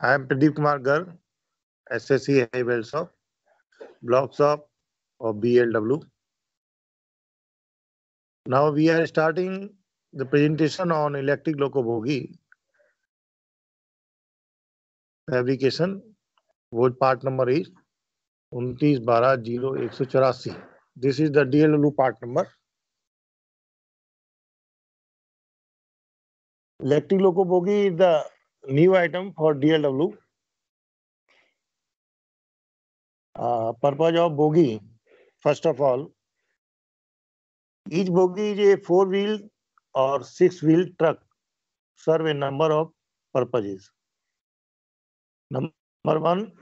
I am Pradeep Kumar Gar, SSC High Shop, Block Shop or BLW. Now we are starting the presentation on electric loco bogie fabrication. Volt part number is 29-12-0184. This is the DLW part number. Electric loco bogie is the new item for DLW. Uh, purpose of bogie, first of all, each bogie is a four-wheel or six-wheel truck serve a number of purposes. Number one,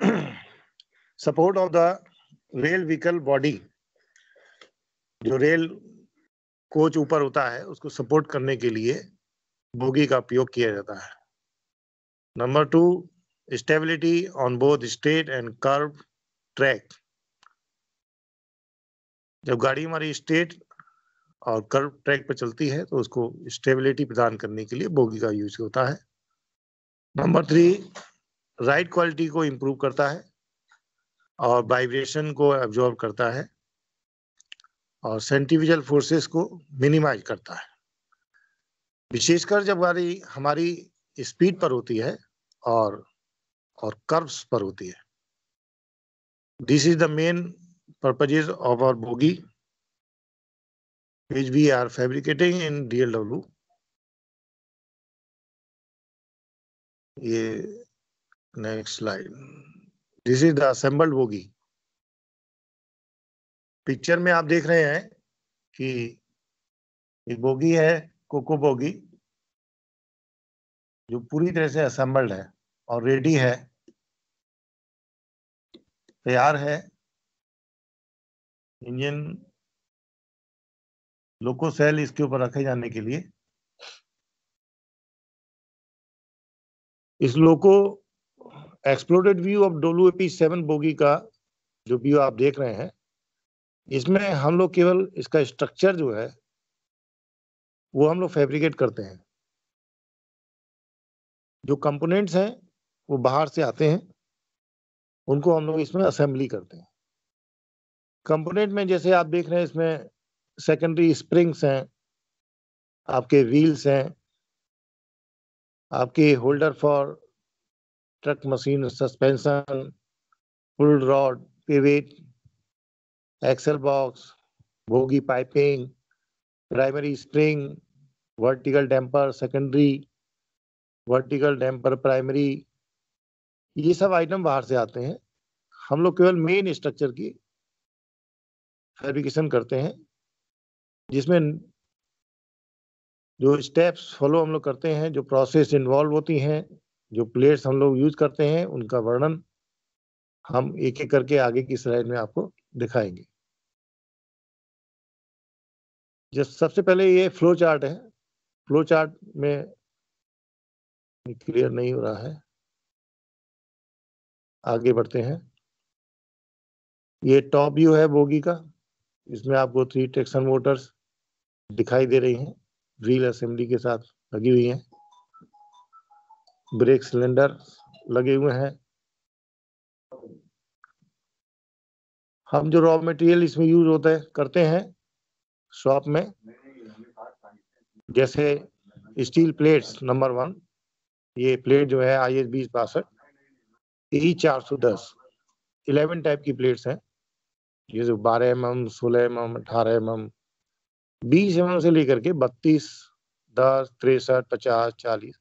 support of the rail vehicle body. जो rail coach ऊपर होता है उसको support करने के लिए bogie का उपयोग किया जाता है Number two, stability on both straight and curved track. जब गाड़ी हमारी स्ट्रेट और कर्व ट्रैक पर चलती है तो उसको स्टेबिलिटी प्रदान करने के लिए बोगी का यूज होता है नंबर थ्री राइड क्वालिटी को इम्प्रूव करता है और वाइब्रेशन को एब्जॉर्ब करता है और सेंटिविजल फोर्सेस को मिनिमाइज करता है विशेषकर जब गाड़ी हमारी स्पीड पर होती है और और कर्व्स पर होती है this is the main purposes of our bogie which we are fabricating in DLW ये next slide this is the assembled bogie picture में आप देख रहे हैं कि एक बोगी है कोको बोगी जो पूरी तरह से असम्बल्ड है और रेडी है तैयार है इंजन लोको सेल इसके ऊपर रखे जाने के लिए इस loco exploded view of W P seven bogie का जो व्यू आप देख रहे हैं इसमें हम लोग केवल इसका स्ट्रक्चर जो है वो हम लोग फैब्रिकेट करते हैं जो कंपोनेंट्स हैं वो बाहर से आते हैं उनको हम लोग इसमें असेंबली करते हैं कंपोनेंट में जैसे आप देख रहे हैं इसमें सेकेंडरी स्प्रिंग्स हैं आपके व्हील्स हैं आपके holder for truck machine suspension pull rod pivot axle box bogie piping primary spring vertical damper secondary vertical damper primary ये सब आइटम बाहर से आते हैं हम लोग केवल मेन स्ट्रक्चर की फैब्रिकेशन करते हैं जिसमें जो स्टेप्स फॉलो हम लोग करते हैं जो प्रोसेस इन्वॉल्व होती हैं जो प्लेट्स हम लोग यूज करते हैं उनका वर्णन हम एक एक करके आगे की स्लाइड में आपको दिखाएंगे जब सबसे पहले ये फ्लो चार्ट है फ्लो चार्ट में क्लियर नहीं हो रहा है आगे बढ़ते हैं ये टॉप व्यू है बोगी का इसमें आपको थ्री ट्रेक्शन मोटर्स दिखाई दे रही हैं व्हील असेंबली के साथ लगी हुई हैं ब्रेक सिलेंडर लगे हुए हैं हम जो रॉ मटेरियल इसमें यूज होता है करते हैं शॉप में जैसे स्टील प्लेट्स नंबर वन ये प्लेट जो है आई एस बीस बासठ ई चार सौ दस इलेवन टाइप की प्लेट्स हैं ये जो बारह एम एम सोलह एम एम अठारह एम एम बीस एम एम से लेकर के बत्तीस दस तिरसठ पचास चालीस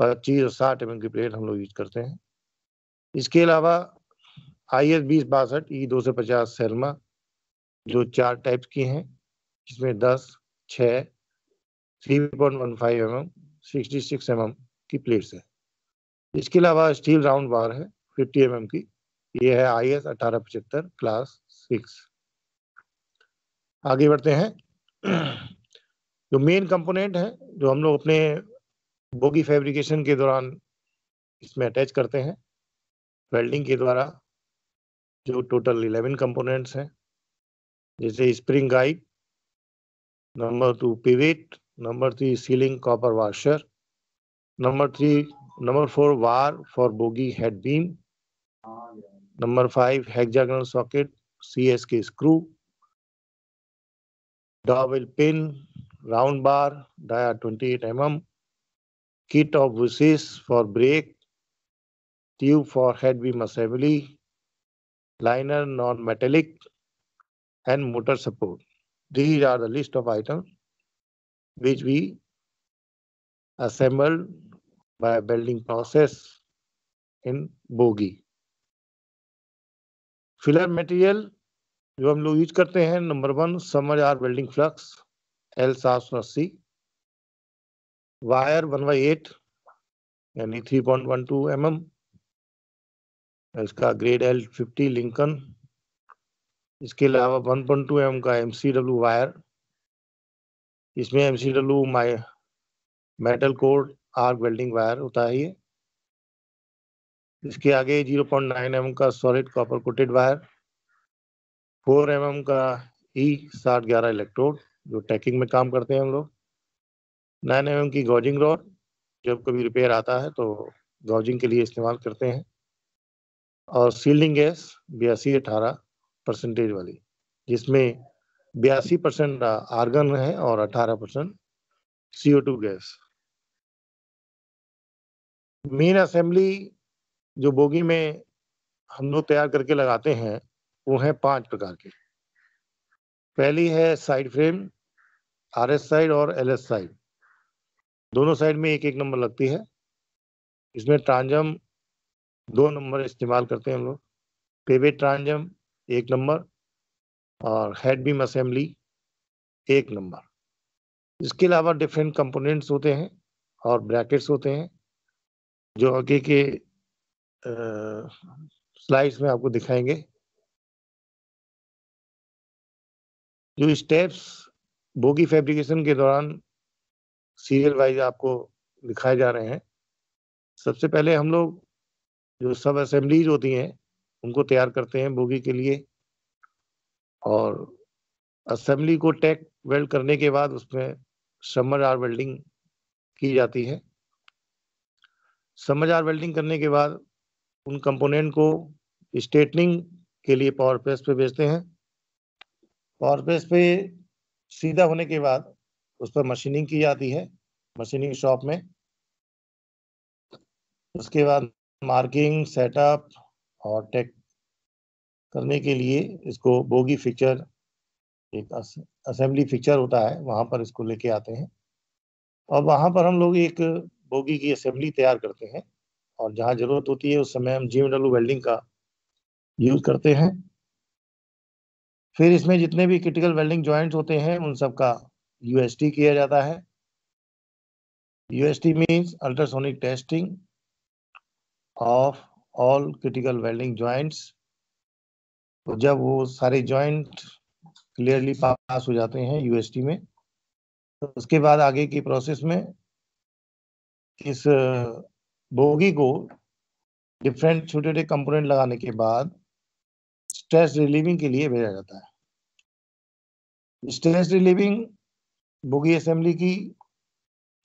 पच्चीस और साठ एम एम की प्लेट हम लोग यूज करते हैं इसके अलावा आई एस बीस बासठ ई दो सौ पचास सेलमा जो चार टाइप्स की हैं जिसमें दस छः three point one five M M sixty six M की प्लेट्स है इसके अलावा स्टील राउंड बार है फिफ्टी एम की ये है आई एस अठारह पचहत्तर क्लास सिक्स आगे बढ़ते हैं जो मेन कंपोनेंट है जो हम लोग अपने बोगी फैब्रिकेशन के दौरान इसमें अटैच करते हैं वेल्डिंग के द्वारा जो टोटल इलेवन कंपोनेंट्स हैं जैसे spring guide number two pivot Number three, sealing copper washer. Number three, number four, wire for bogie head beam. Number five, hexagonal socket, CSK screw. Dowel pin, round bar, dia 28 mm. Kit of bushes for brake. Tube for head beam assembly. Liner non-metallic and motor support. These are the list of items which we assembled by welding process in bogie filler material जो हम लोग use करते हैं number one submerged arc welding flux L सात सौ अस्सी wire one by eight यानी three point one two M M इसका ग्रेड एल फिफ्टी लिंकन इसके अलावा वन पॉइंट टू एम का एम सी डब्ल्यू वायर इसमें एम सी डब्ल्यू माई metal cored arc welding wire होता है ये इसके आगे 0.9 पॉइंट mm का solid copper coated wire 4 mm का ई e साठ ग्यारह इलेक्ट्रोड जो टैकिंग में काम करते हैं हम लोग नाइन एम की गॉजिंग रॉड जब कभी रिपेयर आता है तो गॉजिंग के लिए इस्तेमाल करते हैं और सीलिंग गैस बयासी अठारह परसेंटेज वाली जिसमें बयासी परसेंट आर्गन है और अठारह percent CO two gas main assembly जो बोगी में हम लोग तैयार करके लगाते हैं वो है पांच प्रकार के पहली है side frame R S side और एल एस साइड दोनों साइड में एक एक नंबर लगती है इसमें ट्रांजम दो नंबर इस्तेमाल करते हैं हम लोग पेवे ट्रांजम एक नंबर और हेड बीम असेंबली एक नंबर इसके अलावा डिफरेंट कंपोनेंट्स होते हैं और ब्रैकेट्स होते हैं जो आगे के स्लाइड्स में आपको दिखाएंगे जो स्टेप्स बोगी फैब्रिकेशन के दौरान सीरियल वाइज आपको दिखाए जा रहे हैं सबसे पहले हम लोग जो सब असेंबलीज होती हैं उनको तैयार करते हैं बोगी के लिए और असेंबली को टेक वेल्ड करने के बाद उसमें समर आर वेल्डिंग की जाती है समझ आर वेल्डिंग करने के बाद उन कंपोनेंट को स्टेटनिंग के लिए पावर प्रेस पे भेजते हैं पावर प्रेस पे सीधा होने के बाद उस पर मशीनिंग की जाती है मशीनिंग शॉप में उसके बाद मार्किंग सेटअप और टेक करने के लिए इसको बोगी फीचर एक असेंबली फीचर होता है वहां पर इसको लेके आते हैं और वहां पर हम लोग एक बोगी की असेंबली तैयार करते हैं और जहां ज़रूरत होती है उस समय हम जी डब्ल्यू वेल्डिंग का यूज़ करते हैं फिर इसमें जितने भी क्रिटिकल वेल्डिंग ज्वाइंट होते हैं उन सब का यूएसटी किया जाता है UST means ultrasonic testing of all critical welding joints तो जब वो सारे जॉइंट क्लियरली पास हो जाते हैं यूएसटी में तो उसके बाद आगे की प्रोसेस में इस बोगी को डिफरेंट छोटे छोटे कंपोनेंट लगाने के बाद स्ट्रेस रिलीविंग के लिए भेजा जाता है स्ट्रेस रिलीविंग बोगी असेंबली की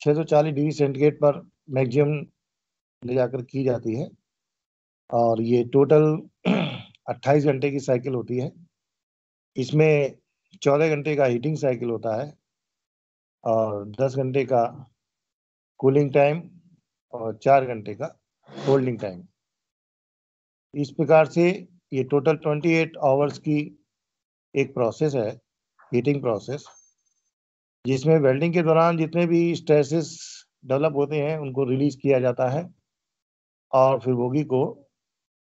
640 डिग्री सेंटीग्रेड पर मैक्सिमम ले जाकर की जाती है और ये टोटल अट्ठाईस घंटे की साइकिल होती है इसमें चौदह घंटे का हीटिंग साइकिल होता है और दस घंटे का कूलिंग टाइम और चार घंटे का होल्डिंग टाइम इस प्रकार से ये टोटल 28 आवर्स की एक प्रोसेस है हीटिंग प्रोसेस जिसमें वेल्डिंग के दौरान जितने भी स्ट्रेसेस डेवलप होते हैं उनको रिलीज किया जाता है और फिर बोगी को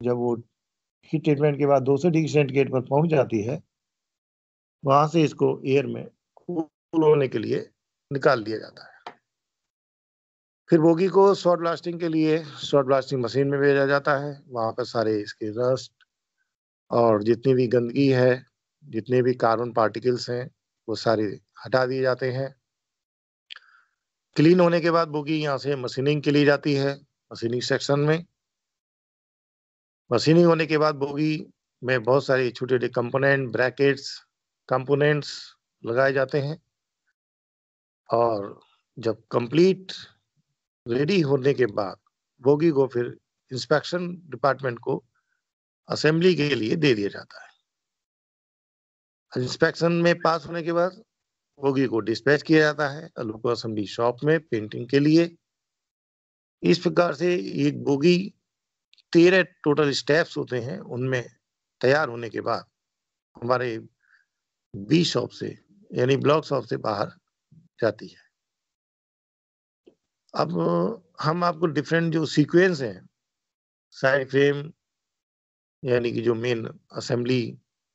जब वो की ट्रीटमेंट के बाद 200 डिग्री सेंटीग्रेड पर पहुंच जाती है वहां से इसको एयर में कूल होने के लिए निकाल दिया जाता है फिर बोगी को शॉर्ट ब्लास्टिंग के लिए शॉर्ट ब्लास्टिंग मशीन में भेजा जाता है वहां पर सारे इसके रस्ट और जितनी भी गंदगी है जितने भी कार्बन पार्टिकल्स हैं वो सारे हटा दिए जाते हैं क्लीन होने के बाद बोगी यहाँ से मशीनिंग के लिए जाती है मशीनिंग सेक्शन में मशीनिंग होने के बाद बोगी में बहुत सारे छोटे छोटे कंपोनेंट ब्रैकेट्स कंपोनेंट्स लगाए जाते हैं और जब कंप्लीट रेडी होने के बाद बोगी को फिर इंस्पेक्शन डिपार्टमेंट को असेंबली के लिए दे दिया जाता है इंस्पेक्शन में पास होने के बाद बोगी को डिस्पैच किया जाता है लोको असेंबली शॉप में पेंटिंग के लिए इस प्रकार से एक बोगी तेरह टोटल स्टेप्स होते हैं उनमें तैयार होने के बाद हमारे बी शॉप से यानी ब्लॉक शॉप से बाहर जाती है अब हम आपको डिफरेंट जो सीक्वेंस हैं साइड फ्रेम यानी कि जो मेन असेंबली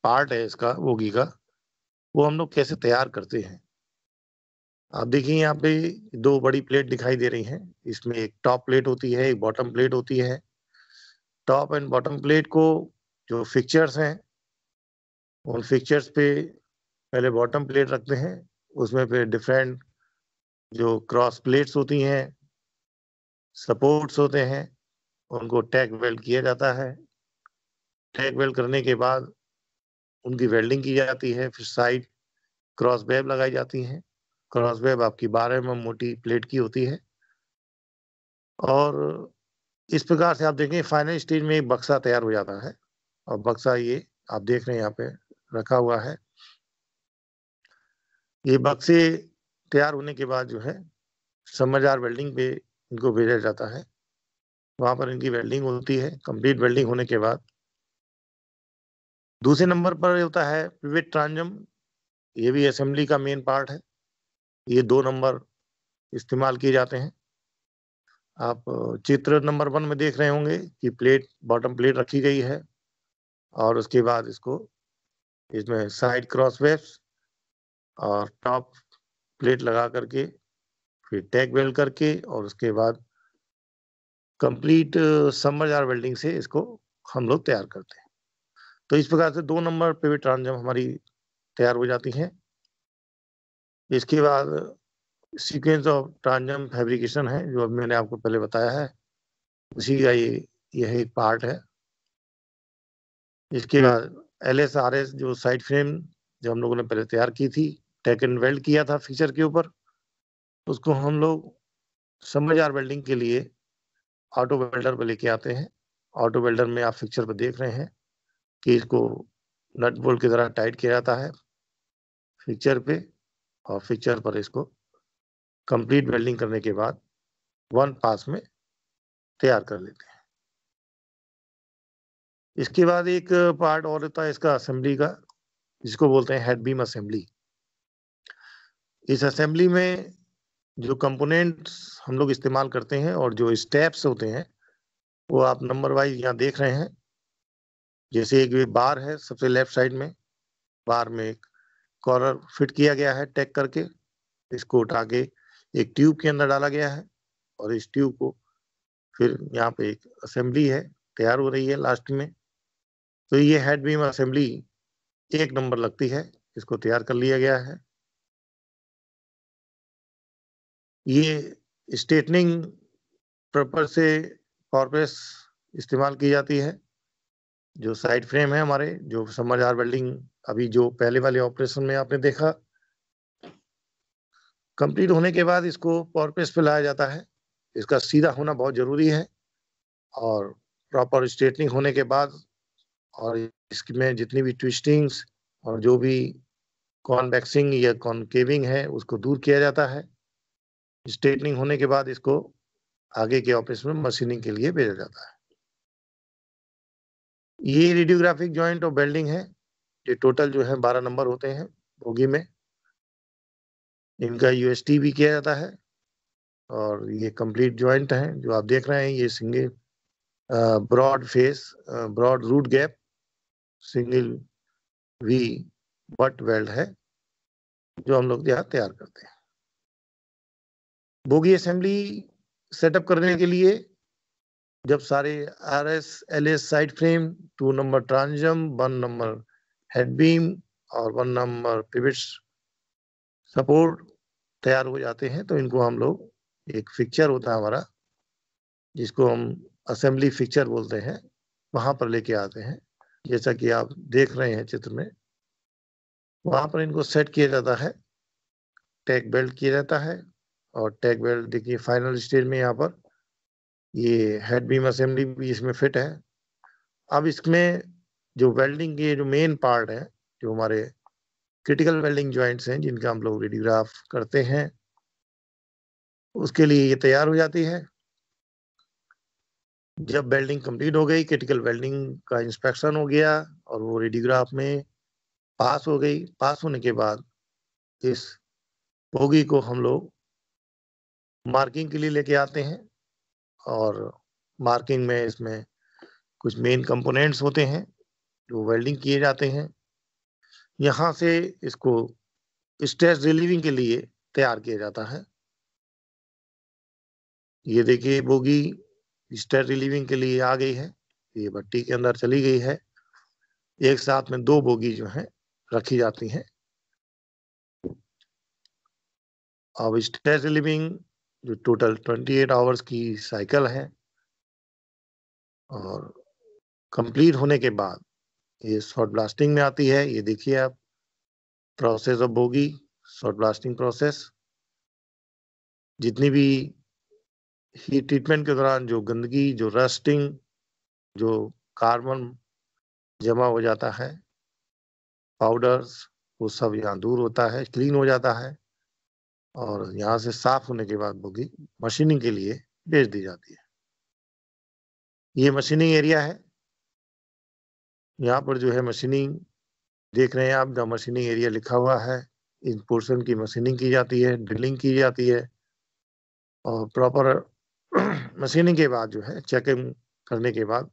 पार्ट है इसका बोगी का वो हम लोग कैसे तैयार करते हैं आप देखिए यहाँ पे दो बड़ी प्लेट दिखाई दे रही हैं इसमें एक टॉप प्लेट होती है एक बॉटम प्लेट होती है टॉप एंड बॉटम प्लेट को जो फिक्चर्स हैं उन फिक्चर्स पे पहले बॉटम प्लेट रखते हैं उसमें फिर डिफरेंट जो क्रॉस प्लेट्स होती हैं सपोर्ट्स होते हैं उनको टैग वेल्ड किया जाता है टैग वेल्ड करने के बाद उनकी वेल्डिंग की जाती है फिर साइड क्रॉस बेब लगाई जाती हैं क्रॉस बेब आपकी बारह एम मोटी प्लेट की होती है और इस प्रकार से आप देखें फाइनल स्टेज में एक बक्सा तैयार हो जाता है और बक्सा ये आप देख रहे हैं यहाँ पे रखा हुआ है ये बक्से तैयार होने के बाद जो है समझदार वेल्डिंग पे इनको भेजा जाता है वहां पर इनकी वेल्डिंग होती है कंप्लीट वेल्डिंग होने के बाद दूसरे नंबर पर होता है पिवेट ट्रांजम ये भी असेंबली का मेन पार्ट है ये दो नंबर इस्तेमाल किए जाते हैं आप चित्र नंबर वन में देख रहे होंगे कि प्लेट बॉटम प्लेट रखी गई है और उसके बाद इसको इसमें साइड क्रॉस वेब्स और टॉप प्लेट लगा करके फिर टैग वेल्ड करके और उसके बाद कंप्लीट समर वेल्डिंग से इसको हम लोग तैयार करते हैं तो इस प्रकार से दो नंबर पे भी ट्रांजम हमारी तैयार हो जाती हैं इसके बाद सीक्वेंस ऑफ ट्रांजम फैब्रिकेशन है जो अब मैंने आपको पहले बताया है उसी का ये यह एक पार्ट है इसके बाद एल एस आर एस जो साइड फ्रेम जो हम लोगों ने पहले तैयार की थी टेक एंड वेल्ड किया था फीचर के ऊपर उसको हम लोग समझदार वेल्डिंग के लिए ऑटो वेल्डर पर लेके आते हैं ऑटो वेल्डर में आप फिक्चर पर देख रहे हैं कि इसको नट बोल्ट की तरह टाइट किया जाता है फिक्चर पे और फिक्चर पर इसको कंप्लीट वेल्डिंग करने के बाद वन पास में तैयार कर लेते हैं इसके बाद एक पार्ट और होता है इसका असेंबली का जिसको बोलते हैं हेड बीम असेंबली इस असेंबली में जो कंपोनेंट्स हम लोग इस्तेमाल करते हैं और जो स्टेप्स होते हैं वो आप नंबर वाइज यहाँ देख रहे हैं जैसे एक बार है सबसे लेफ्ट साइड में बार में एक कॉलर फिट किया गया है टैग करके इसको उठा के एक ट्यूब के अंदर डाला गया है और इस ट्यूब को फिर यहाँ पे एक असेंबली है तैयार हो रही है लास्ट में तो ये हेड बीम असेंबली एक नंबर लगती है इसको तैयार कर लिया गया है ये स्टेटनिंग प्रपर से कॉर्पस इस्तेमाल की जाती है जो साइड फ्रेम है हमारे जो समझ आर वेल्डिंग अभी जो पहले वाले ऑपरेशन में आपने देखा कंप्लीट होने के बाद इसको पावर प्रेस पे लाया जाता है इसका सीधा होना बहुत ज़रूरी है और प्रॉपर स्ट्रेटनिंग होने के बाद और इसमें जितनी भी ट्विस्टिंग्स और जो भी कॉन्वैक्सिंग या कॉन्केविंग है उसको दूर किया जाता है स्ट्रेटनिंग होने के बाद इसको आगे के ऑफिस में मशीनिंग के लिए भेजा जाता है ये रेडियोग्राफिक जॉइंट और बेल्डिंग है ये टोटल जो है बारह नंबर होते हैं बोगी में इनका यूएसटी भी किया जाता है और ये कंप्लीट ज्वाइंट है जो आप देख रहे हैं ये single broad face broad root gap single V butt weld है जो हम लोग यहाँ तैयार करते हैं बोगी असेंबली सेटअप करने के लिए जब सारे R S L S side frame two number transom one number head beam और वन नंबर पिविट्स सपोर्ट तैयार हो जाते हैं तो इनको हम लोग एक फिक्चर होता है हमारा जिसको हम असेंबली फिक्चर बोलते हैं वहां पर लेके आते हैं जैसा कि आप देख रहे हैं चित्र में वहां पर इनको सेट किया जाता है टैग बेल्ट किया जाता है और टैग बेल्ट देखिए फाइनल स्टेज में यहाँ पर ये हेड बीम असेंबली भी इसमें फिट है अब इसमें जो वेल्डिंग के जो मेन पार्ट है जो हमारे क्रिटिकल वेल्डिंग ज्वाइंट्स हैं जिनका हम लोग रेडियोग्राफ करते हैं उसके लिए ये तैयार हो जाती है जब वेल्डिंग कंप्लीट हो गई क्रिटिकल वेल्डिंग का इंस्पेक्शन हो गया और वो रेडियोग्राफ में पास हो गई पास होने के बाद इस बोगी को हम लोग मार्किंग के लिए लेके आते हैं और मार्किंग में इसमें कुछ मेन कंपोनेंट्स होते हैं जो वेल्डिंग किए जाते हैं यहाँ से इसको स्ट्रेस रिलीविंग के लिए तैयार किया जाता है ये देखिए बोगी स्ट्रेस रिलीविंग के लिए आ गई है ये भट्टी के अंदर चली गई है एक साथ में दो बोगी जो है रखी जाती हैं अब स्ट्रेस रिलीविंग जो टोटल 28 आवर्स की साइकिल है और कंप्लीट होने के बाद ये शॉर्ट ब्लास्टिंग में आती है ये देखिए आप process of bogie shot blasting process जितनी भी हीट ट्रीटमेंट के दौरान जो गंदगी जो रस्टिंग जो कार्बन जमा हो जाता है पाउडर्स वो सब यहाँ दूर होता है क्लीन हो जाता है और यहाँ से साफ होने के बाद बोगी मशीनिंग के लिए भेज दी जाती है ये मशीनिंग एरिया है यहाँ पर जो है मशीनिंग देख रहे हैं आप जो मशीनिंग एरिया लिखा हुआ है इस पोर्शन की मशीनिंग की जाती है ड्रिलिंग की जाती है और प्रॉपर मशीनिंग के बाद जो है चेकिंग करने के बाद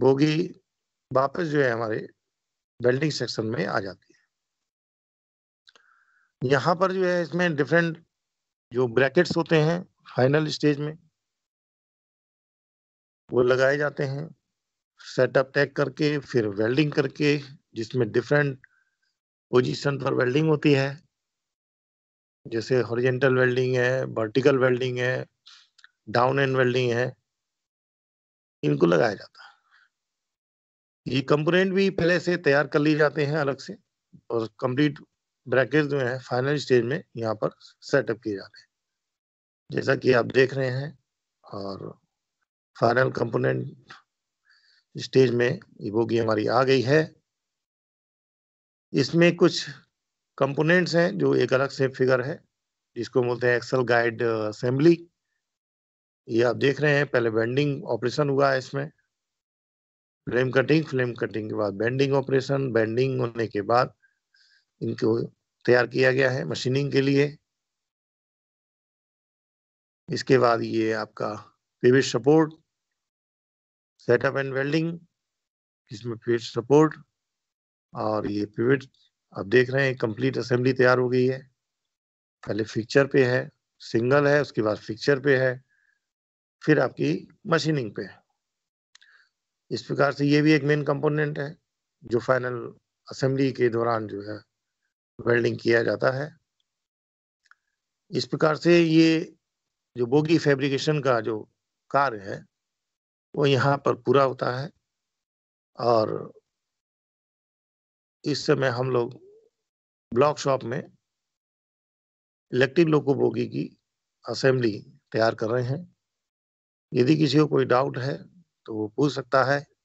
बोगी वापस जो है हमारे बेल्डिंग सेक्शन में आ जाती है यहाँ पर जो है इसमें डिफरेंट जो ब्रैकेट्स होते हैं फाइनल स्टेज में वो लगाए जाते हैं सेटअप टैग करके फिर वेल्डिंग करके जिसमें डिफरेंट पोजीशन पर वेल्डिंग होती है जैसे हॉरिजेंटल वेल्डिंग है वर्टिकल वेल्डिंग है डाउन एंड वेल्डिंग है इनको लगाया जाता है ये कंपोनेंट भी पहले से तैयार कर लिए जाते हैं अलग से और कंप्लीट ब्रैकेट जो है फाइनल स्टेज में यहाँ पर सेटअप किए जाते हैं जैसा कि आप देख रहे हैं और फाइनल कंपोनेंट स्टेज में ये बोगी हमारी आ गई है इसमें कुछ कंपोनेंट्स हैं जो एक अलग से फिगर है जिसको बोलते हैं एक्सल गाइड असेंबली ये आप देख रहे हैं पहले बेंडिंग ऑपरेशन हुआ है इसमें फ्लेम कटिंग फ्लेम कटिंग के बाद बेंडिंग ऑपरेशन बेंडिंग होने के बाद इनको तैयार किया गया है मशीनिंग के लिए इसके बाद ये आपका PV support setup and welding इसमें पिवट सपोर्ट और ये पिविट आप देख रहे हैं कंप्लीट असेंबली तैयार हो गई है पहले फिक्चर पे है सिंगल है उसके बाद फिक्चर पे है फिर आपकी मशीनिंग पे है इस प्रकार से ये भी एक मेन कंपोनेंट है जो फाइनल असेंबली के दौरान जो है वेल्डिंग किया जाता है इस प्रकार से ये जो बोगी फैब्रिकेशन का जो कार्य है वो यहाँ पर पूरा होता है और इस समय हम लोग ब्लॉक शॉप में इलेक्ट्रिक लोको बोगी की असेंबली तैयार कर रहे हैं यदि किसी को कोई डाउट है तो वो पूछ सकता है